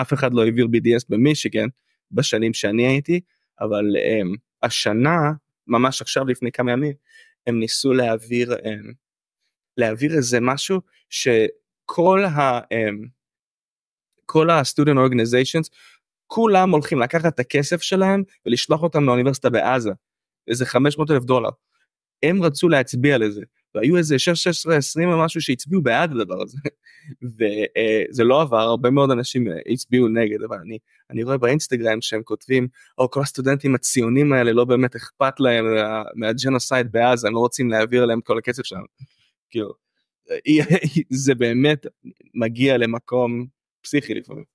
אף אחד לא העביר BDS במישיגן בשנים שאני הייתי, אבל um, השנה, ממש עכשיו לפני כמה ימים, הם ניסו להעביר, um, להעביר איזה משהו שכל ה... Um, כל ה-student organizations כולם הולכים לקחת את הכסף שלהם ולשלוח אותם לאוניברסיטה בעזה, איזה 500 אלף דולר. הם רצו להצביע לזה, והיו איזה 16, 20 או משהו שהצביעו בעד הדבר הזה, וזה אה, לא עבר, הרבה מאוד אנשים אה, הצביעו נגד, אבל אני, אני רואה באינסטגרם שהם כותבים, או כל הסטודנטים הציונים האלה לא באמת אכפת להם מהג'נוסייד בעזה, הם לא רוצים להעביר אליהם כל הכסף שלנו. כאילו, אה, זה באמת מגיע למקום פסיכי לפעמים.